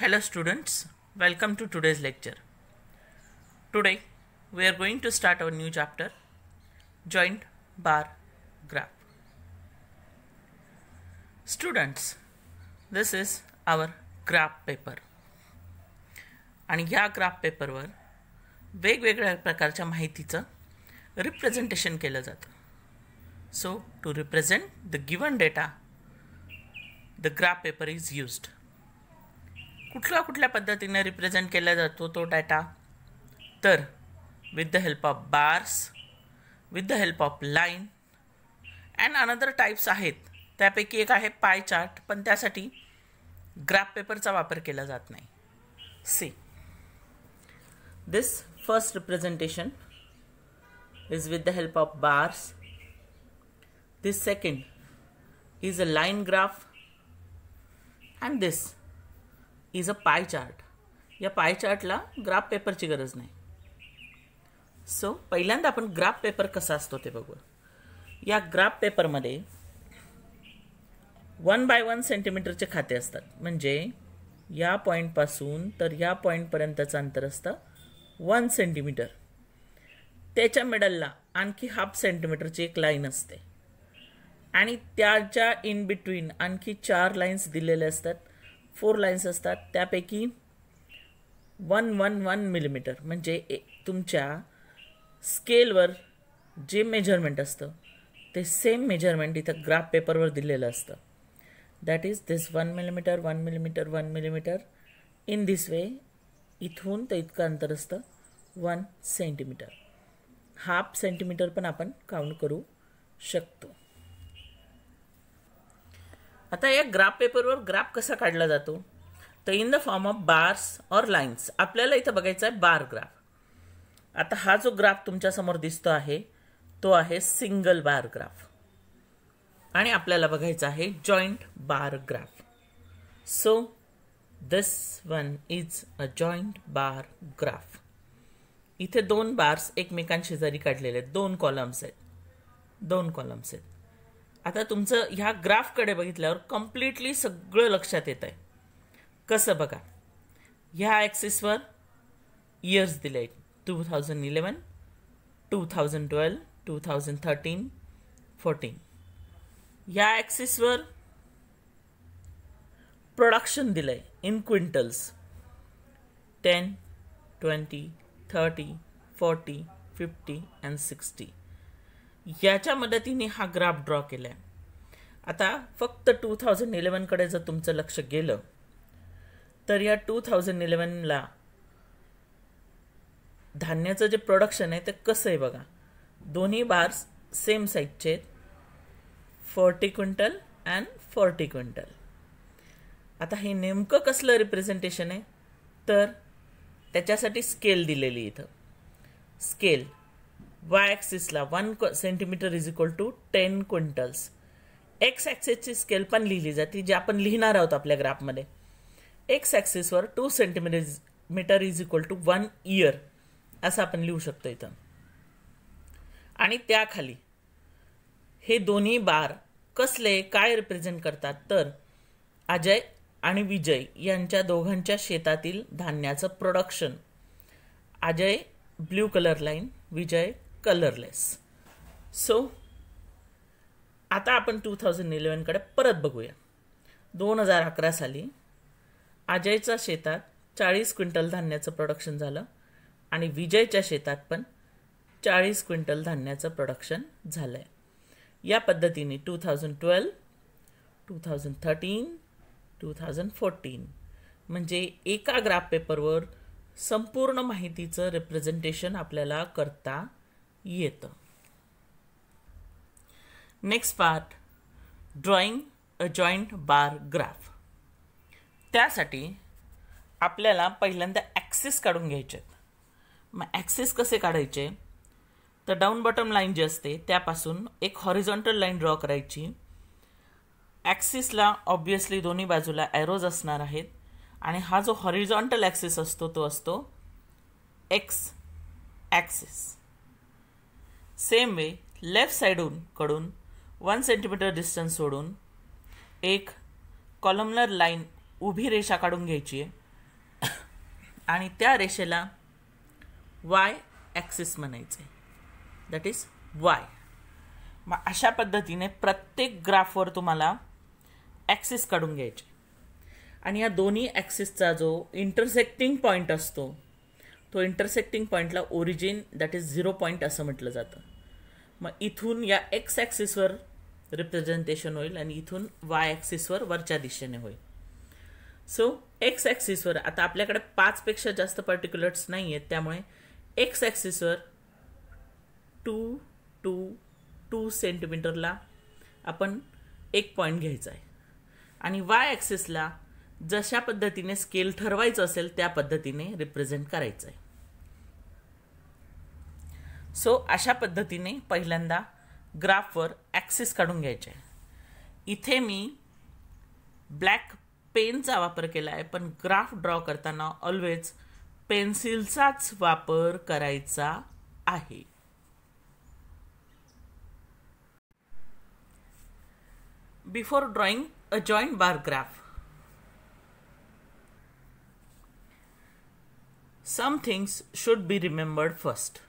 Hello students, welcome to today's lecture. Today we are going to start our new chapter Joint Bar Graph. Students, this is our graph paper. आणि ह्या graph पेपरवर वेगवेगळ्या प्रकारच्या माहितीचं representation केलं जातं so to represent the given data the graph paper is used कुठल्या कुठल्या पद्धतीने रिप्रेझेंट केला जातो तो डाटा तर with the help of bars with the help of line and another types आहेत त्यापैकी एक आहे पाय चार्ट पण त्यासाठी ग्राफ पेपरचा वापर केला जात नाही see this first representation is with the help of bars this second is a line graph and this is a pie chart या पाय चार्टला ग्राफ पेपरची गरज नाही सो पहिल्यांदा आपण ग्राफ पेपर कसा असतो ते बघू या ग्राफ पेपरमध्ये वन बाय वन सेंटीमीटरचे खाते असतात म्हणजे या पॉईंटपासून तर या पॉईंटपर्यंतचं अंतर असतं वन सेंटीमीटर त्याच्या मिडलला आणखी हाफ सेंटीमीटरची एक लाईन असते आणि त्याच्या इन बिटवीन आणखी चार लाईन्स दिलेल्या असतात फोर लाईन्स असतात त्यापैकी वन वन वन मिलीमीटर म्हणजे ए तुमच्या स्केलवर जे मेजरमेंट असतं ते सेम मेजरमेंट इथं ग्राफ पेपरवर दिलेलं असतं that is this one millimetre one millimetre one millimetre in this way इथून तर इतकं अंतर असतं वन सेंटीमीटर हाफ सेंटीमीटर पण आपण काउंट करू शकतो आता या ग्राफ पेपरवर ग्राफ कसा काढला जातो तर in the form of bars और लाईन्स आपल्याला इथं बघायचं आहे बार ग्राफ आता हा जो ग्राफ तुमच्यासमोर दिसतो आहे तो आहे सिंगल बार ग्राफ आणि आपल्याला बघायचा आहे joint bar graph so this one is a joint bar graph इथे दोन बार्स एकमेकांशेजारी काढलेले आहेत दोन कॉलम्स आहेत दोन कॉलम्स आहेत आता तुमचं ह्या ग्राफकडे बघितल्यावर कम्प्लिटली सगळं लक्षात येत आहे कसं बघा ह्या ॲक्सिसवर इयर्स दिले आहेत two thousand eleven two thousand twelve two thousand thirteen fourteen ह्या ॲक्सिसवर प्रोडक्शन दिलं आहे in quintals ten twenty thirty forty fifty and sixty याच्या मदतीने हा ग्राफ ड्रॉ केला आहे आता फक्त टू थाउजंड इलेवनकडे जर तुमचं लक्ष गेलं तर या टू थाउजंड इलेवनला धान्याचं जे प्रोडक्शन आहे ते कसं आहे बघा दोन्ही बार्स सेम साईजचे आहेत forty quintal and forty quintal आता हे नेमकं कसलं रिप्रेझेंटेशन आहे तर त्याच्यासाठी स्केल दिलेली इथं स्केल वाय ॲक्सिसला one centimetre is equal to ten quintals X ॲक्सिसची स्केल पण लिहिली जाते जी आपण लिहिणार आहोत आपल्या ग्राफमध्ये एक्स ॲक्सिसवर two centimetre metre is equal to one year असं आपण लिहू शकतो इथं आणि त्याखाली हे दोन्ही बार कसले काय रिप्रेझेंट करतात तर अजय आणि विजय यांच्या दोघांच्या शेतातील धान्याचं production Ajay blue colour line Vijay colourless so आता आपण टू थाउजंड इलेवनकडे परत बघूया दोन हजार अकरा साली अजयच्या शेतात चाळीस क्विंटल धान्याचं प्रोडक्शन झालं आणि विजयच्या शेतात पण चाळीस क्विंटल धान्याचं प्रोडक्शन झालं आहे या पद्धतीने two thousand twelve two thousand thirteen two thousand fourteen म्हणजे एका ग्राफ पेपरवर संपूर्ण माहितीचं रिप्रेझेंटेशन आपल्याला करता येतं next part drawing a joint bar graph त्यासाठी आपल्याला पहिल्यांदा ॲक्सिस काढून घ्यायचे आहेत मग ॲक्सिस कसे काढायचे तर डाऊन बॉटम लाईन जी असते त्यापासून एक हॉरिझॉन्टल लाईन ड्रॉ करायची ॲक्सिसला ऑब्वियसली दोन्ही बाजूला ॲरोज असणार आहेत आणि हा जो हॉरिझॉन्टल ॲक्सिस असतो तो असतो X axis same way left साईडून कडून वन सेंटीमीटर डिस्टन्स सोडून एक कॉलमलर लाईन उभी रेषा काढून घ्यायची आहे आणि त्या रेषेला वाय ॲक्सिस म्हणायचे दॅट इज वाय मग अशा पद्धतीने प्रत्येक ग्राफवर तुम्हाला ॲक्सिस काढून घ्यायचे आणि या दोन्ही ॲक्सिसचा जो इंटरसेक्टिंग पॉईंट असतो तो इंटरसेक्टिंग पॉईंटला origin that is zero point असं म्हटलं जातं मग इथून या एक्स ॲक्सिसवर रिप्रेझेंटेशन होईल आणि इथून वाय ॲक्सिसवर वरच्या दिशेने होईल सो एक्स ॲक्सिसवर आता आपल्याकडे पाचपेक्षा जास्त पर्टिक्युलर्स नाही आहेत त्यामुळे एक्स ॲक्सिसवर टू टू टू सेंटीमीटरला आपण एक पॉईंट घ्यायचा आहे आणि वाय ॲक्सिसला जशा पद्धतीने स्केल ठरवायचं असेल त्या पद्धतीने रिप्रेझेंट करायचं आहे सो अशा पद्धतीने पहिल्यांदा ग्राफवर ॲक्सिस काढून घ्यायचे इथे मी ब्लॅक पेनचा वापर केला आहे पण ग्राफ ड्रॉ करताना ऑलवेज पेन्सिलचाच वापर करायचा आहे before drawing a joint bar graph some things should be remembered first.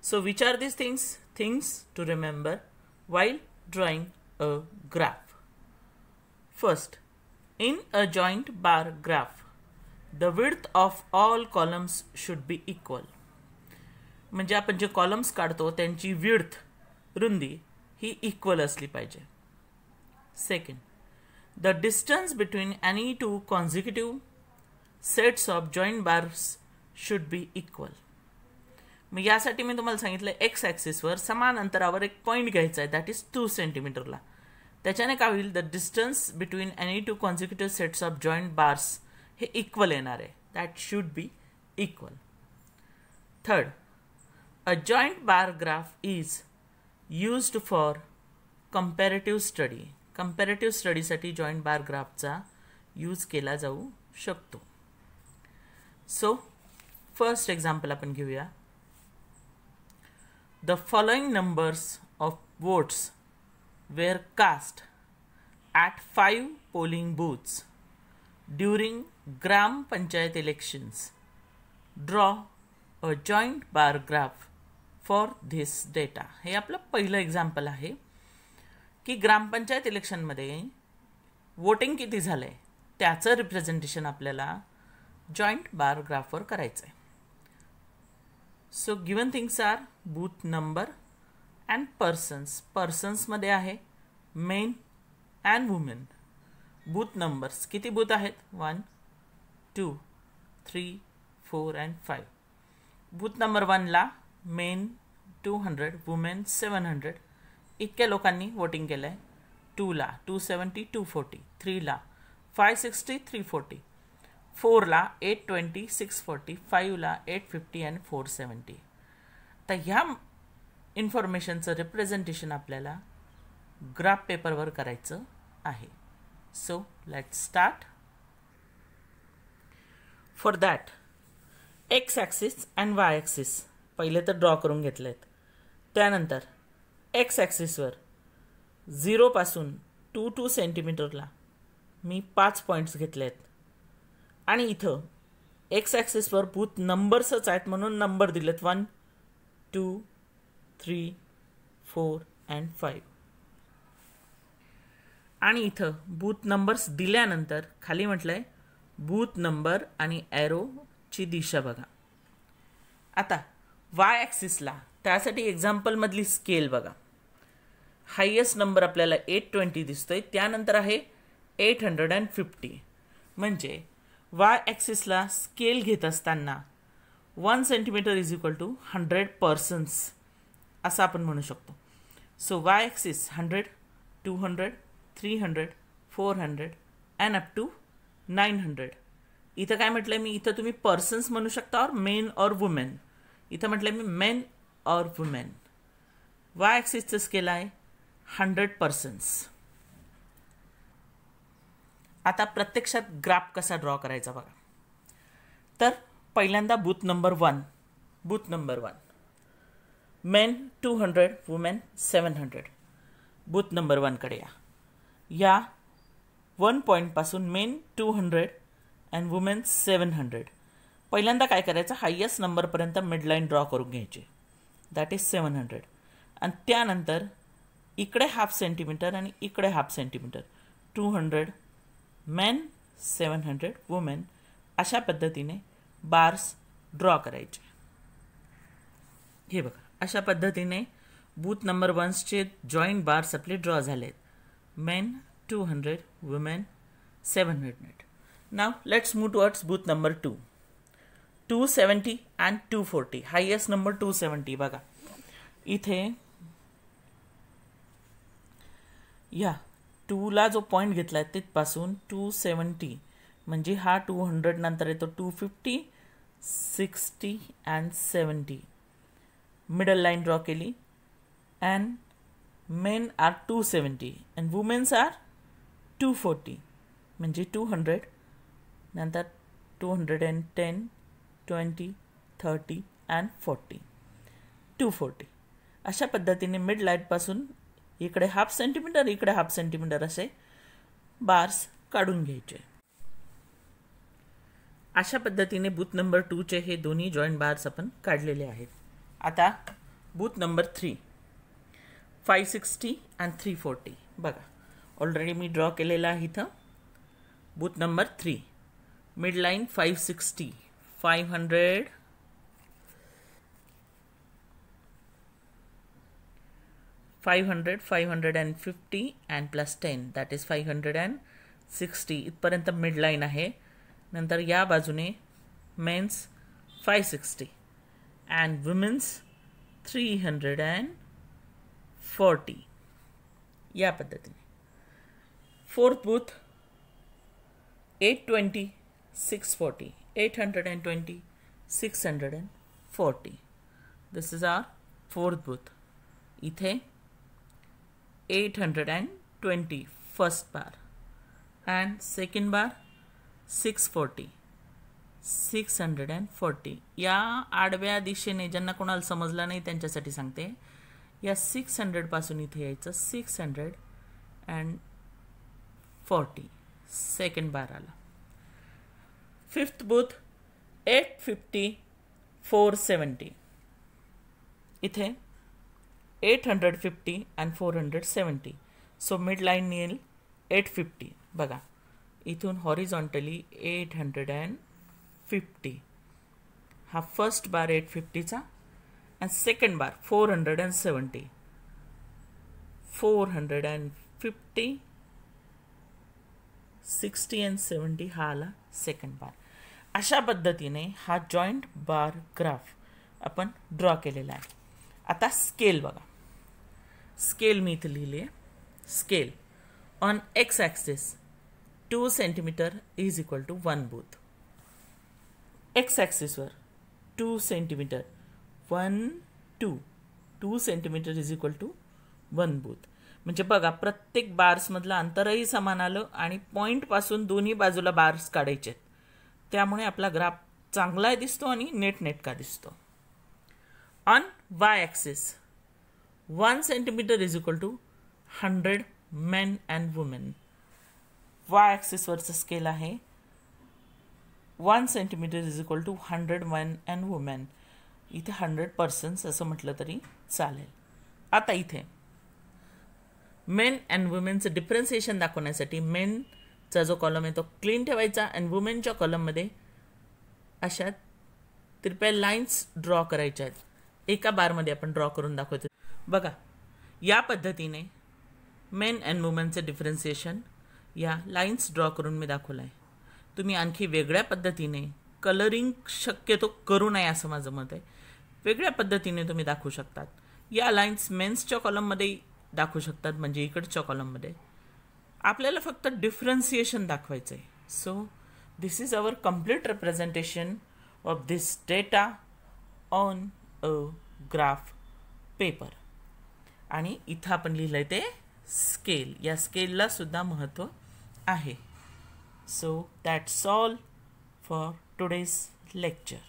So which are these things? Things to remember while drawing a graph. First, in a joint bar graph, the width of all columns should be equal. म्हणजे आपण जे columns काढतो त्यांची width रुंदी ही equal असली पाहिजे second the distance between any two consecutive sets of joint bars should be equal मग यासाठी मी तुम्हाला सांगितलं एक्स ॲक्सिसवर समान अंतरावर एक पॉईंट घ्यायचा आहे दॅट इज टू सेंटीमीटरला त्याच्याने काय होईल the distance between any two consecutive sets of joint bars हे इक्वल येणार आहे that should be equal third a joint bar graph is used for comparative study comparative स्टडीसाठी जॉईंट बार ग्राफचा use केला जाऊ शकतो सो फर्स्ट एक्झाम्पल आपण घेऊया the following numbers of votes were cast at five polling booths during grampanchayat elections draw a joint bar graph for this data हे आपलं पहिलं एक्झाम्पल आहे की ग्रामपंचायत इलेक्शनमध्ये वोटिंग किती झालं आहे त्याचं रिप्रेझेंटेशन आपल्याला जॉइंट बार ग्राफवर करायचं so given things are booth number and persons पर्सन्समध्ये आहे men and women booth numbers किती बूथ आहेत one two three four and five booth number वनला men two hundred women seven hundred इतक्या लोकांनी वोटिंग केलं आहे टूला टू सेवन्टी टू फोर्टी थ्रीला फाय सिक्स्टी थ्री फोर्टी फोरला एट ट्वेंटी सिक्स फोर्टी फाईव्हला eight fifty and four seventy तर ह्या इन्फॉर्मेशनचं रिप्रेझेंटेशन आपल्याला ग्राफ पेपरवर करायचं आहे so let start for that X axis and Y axis पहिले तर ड्रॉ करून घेतले आहेत त्यानंतर एक्स ॲक्सिसवर झिरोपासून टू टू सेंटीमीटरला मी पाच पॉईंट्स घेतले आहेत आणि इथं एक्स ॲक्सेसवर बूथ नंबर्सच आहेत म्हणून नंबर दिलेत one two three four and five आणि इथं बूथ नंबर्स दिल्यानंतर खाली म्हटलं आहे बूथ नंबर आणि ॲरोची दिशा बघा आता वाय ॲक्सिसला त्यासाठी एक्झाम्पलमधली स्केल बघा हायेस्ट नंबर आपल्याला एट ट्वेंटी दिसतो आहे त्यानंतर आहे एट हंड्रेड अँड फिफ्टी म्हणजे वाय ॲक्सिसला स्केल घेत असताना one centimetre is equal to hundred persons असं आपण म्हणू शकतो so Y axis hundred two hundred three hundred four hundred and up to nine hundred इथं काय म्हटलं आहे मी इथं तुम्ही पर्सन्स म्हणू शकता और मेन और वुमेन इथं म्हटलं मी मेन और वुमेन वाय ॲक्सिसचं स्केल आहे हंड्रेड पर्सन्स आता प्रत्यक्षात ग्राफ कसा ड्रॉ करायचा बघा तर पहिल्यांदा booth number one booth number one men two hundred women seven hundred booth number वनकडे या या वन पॉईंटपासून men two hundred and women seven hundred पहिल्यांदा काय करायचं हायेस्ट नंबरपर्यंत मिडलाईन ड्रॉ करून घ्यायची दॅट इज सेवन हंड्रेड आणि त्यानंतर इकडे हाफ सेंटीमीटर आणि इकडे half centimetre two hundred man seven hundred women अशा पद्धतीने बार्स ड्रॉ करायचे हे बघा अशा पद्धतीने बूथ नंबर वन्सचे जॉईंट बार्स आपले ड्रॉ आहेत men two hundred women seven hundred now let's move towards booth number two two seventy and two forty highest number two seventy बघा इथे या टूला जो पॉईंट घेतला आहे तिथपासून टू सेवन्टी म्हणजे हा टू हंड्रेड नंतर येतो two fifty sixty and seventy middle line draw केली and men are two seventy and womens are two forty म्हणजे टू हंड्रेड नंतर two hundred and ten twenty thirty and forty two forty अशा पद्धतीने mid लाईटपासून इकडे half centimetre इकडे half centimetre असे bars काढून घ्यायचे अशा पद्धतीने बूथ नंबर टूचे हे दोन्ही जॉइंट बार्स अपन काढलेले आता booth number three five sixty and three forty बघा मी ड्रॉ के इत booth number three midline line five sixty hundred five hundred 500 hundred and fifty and plus ten that is five hundred and sixty इथपर्यंत midline आहे नंतर या बाजूने mens five sixty and womens three hundred and forty या पद्धतीने fourth booth eight twenty six forty eight hundred and twenty six hundred and forty this is are fourth booth इथे eight hundred and twenty first bar and second bar six forty six hundred and forty या आडव्या दिशेने ज्यांना कोणाला समजला नाही त्यांच्यासाठी सांगते या सिक्स हंड्रेडपासून इथे यायचं six hundred and forty second bar आला fifth booth eight fifty four seventy इथे eight hundred fifty and four hundred seventy so mid line येईल एट फिफ्टी बघा इथून horizontally eight hundred and fifty हा फर्स्ट बार एट फिफ्टीचा and second bar four hundred and seventy four hundred and fifty sixty and seventy हा आला second bar अशा पद्धतीने हा जॉईंट बार ग्राफ आपण ड्रॉ केलेला आहे आता स्केल बघा स्केल मी इथं लिहिले scale on X axis two centimetre is equal to one booth X ॲक्सिसवर two centimetre one two two centimetre is equal to one booth म्हणजे बघा प्रत्येक बार्समधलं अंतरही समान आलं आणि पॉईंटपासून दोन्ही बाजूला बार्स काढायचे आहेत त्यामुळे आपला ग्राफ चांगला दिसतो आणि नेटनेटका दिसतो on y-axis 1 centimeter is equal to 100 men and women Y ॲक्सिसवरचं स्केल आहे one centimetre is equal to hundred man and women इथे हंड्रेड पर्सन्स असं म्हटलं तरी चालेल आता इथे मेन अँड वुमेनचं डिफरन्सिएशन दाखवण्यासाठी मेनचा जो कॉलम आहे तो क्लीन ठेवायचा अँड वुमेनच्या कॉलममध्ये अशा तिरप्या लाईन्स ड्रॉ करायच्या आहेत एका बारमध्ये आपण ड्रॉ करून दाखवतो बघा या पद्धतीने मेन अँड वुमेनचं डिफरन्सिएशन या लाईन्स ड्रॉ करून मी दाखवलं आहे तुम्ही आणखी वेगळ्या पद्धतीने कलरिंग शक्यतो करू नये असं माझं मत आहे वेगळ्या पद्धतीने तुम्ही दाखवू शकतात या लाईन्स मेन्सच्या कॉलममध्ये दाखवू शकतात म्हणजे इकडच्या कॉलममध्ये आपल्याला फक्त डिफरन्सिएशन दाखवायचं आहे so this is our complete representation of this data on a graph paper आणि इथं आपण लिहिलं आहे ते स्केल या स्केलला सुद्धा महत्त्व आहे so that's all for today's lecture